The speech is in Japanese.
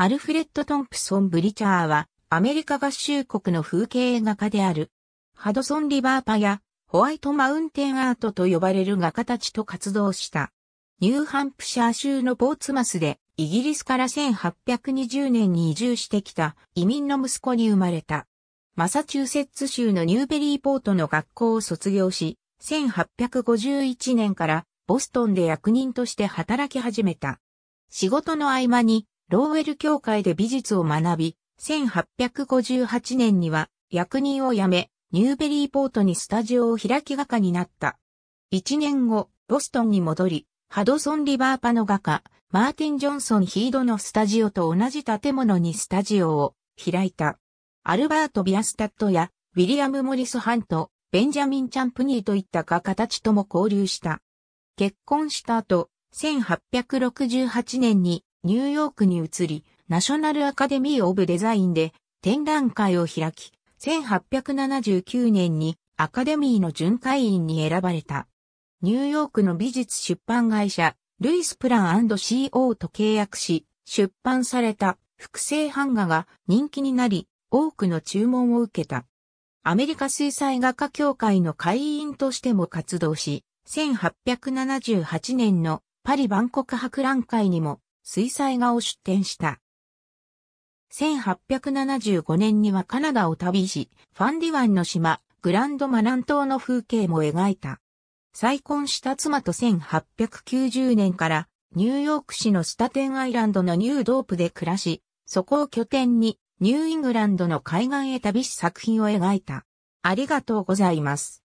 アルフレッド・トンプソン・ブリチャーは、アメリカ合衆国の風景画家である。ハドソン・リバーパや、ホワイト・マウンテン・アートと呼ばれる画家たちと活動した。ニューハンプシャー州のポーツマスで、イギリスから1820年に移住してきた移民の息子に生まれた。マサチューセッツ州のニューベリーポートの学校を卒業し、1851年からボストンで役人として働き始めた。仕事の合間にローウェル協会で美術を学び、1858年には役人を辞め、ニューベリーポートにスタジオを開き画家になった。1年後、ボストンに戻り、ハドソン・リバーパの画家、マーティン・ジョンソン・ヒードのスタジオと同じ建物にスタジオを開いた。アルバート・ビアスタットや、ウィリアム・モリス・ハント、ベンジャミン・チャンプニーといった画家たちとも交流した。結婚した後、1868年にニューヨークに移り、ナショナルアカデミー・オブ・デザインで展覧会を開き、1879年にアカデミーの巡回員に選ばれた。ニューヨークの美術出版会社、ルイス・プラン &CO と契約し、出版された複製版画が人気になり、多くの注文を受けた。アメリカ水彩画家協会の会員としても活動し、1878年のパリ万国博覧会にも水彩画を出展した。1875年にはカナダを旅し、ファンディ湾の島、グランドマナン島の風景も描いた。再婚した妻と1890年からニューヨーク市のスタテンアイランドのニュードープで暮らし、そこを拠点にニューイングランドの海岸へ旅し作品を描いた。ありがとうございます。